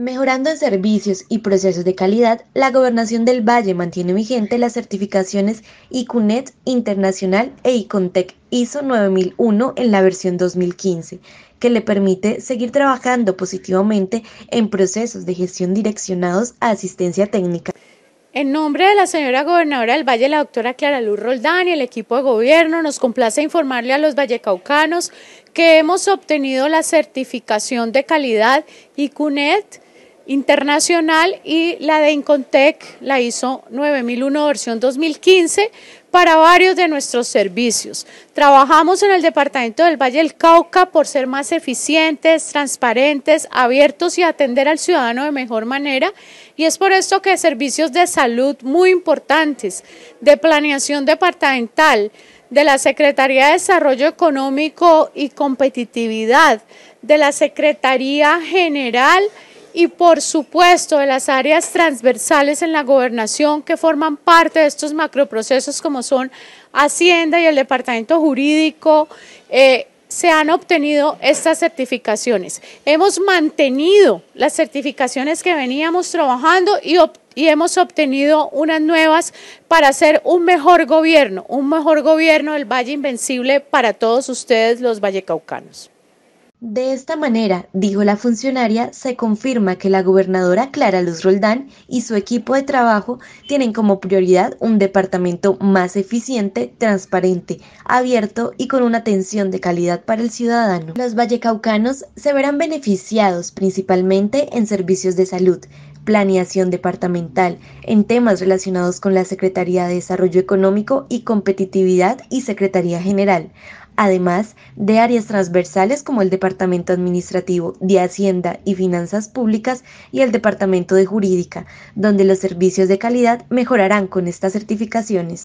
Mejorando en servicios y procesos de calidad, la Gobernación del Valle mantiene vigente las certificaciones ICUNET Internacional e ICONTEC ISO 9001 en la versión 2015, que le permite seguir trabajando positivamente en procesos de gestión direccionados a asistencia técnica. En nombre de la señora gobernadora del Valle, la doctora Clara Luz Roldán y el equipo de gobierno, nos complace informarle a los vallecaucanos que hemos obtenido la certificación de calidad ICUNET internacional y la de Incontec la hizo 9001 versión 2015 para varios de nuestros servicios. Trabajamos en el Departamento del Valle del Cauca por ser más eficientes, transparentes, abiertos y atender al ciudadano de mejor manera. Y es por esto que servicios de salud muy importantes, de planeación departamental, de la Secretaría de Desarrollo Económico y Competitividad, de la Secretaría General, y por supuesto de las áreas transversales en la gobernación que forman parte de estos macroprocesos como son Hacienda y el Departamento Jurídico, eh, se han obtenido estas certificaciones. Hemos mantenido las certificaciones que veníamos trabajando y, y hemos obtenido unas nuevas para hacer un mejor gobierno, un mejor gobierno del Valle Invencible para todos ustedes los vallecaucanos. De esta manera, dijo la funcionaria, se confirma que la gobernadora Clara Luz Roldán y su equipo de trabajo tienen como prioridad un departamento más eficiente, transparente, abierto y con una atención de calidad para el ciudadano. Los vallecaucanos se verán beneficiados principalmente en servicios de salud, planeación departamental, en temas relacionados con la Secretaría de Desarrollo Económico y Competitividad y Secretaría General, además de áreas transversales como el Departamento Administrativo de Hacienda y Finanzas Públicas y el Departamento de Jurídica, donde los servicios de calidad mejorarán con estas certificaciones.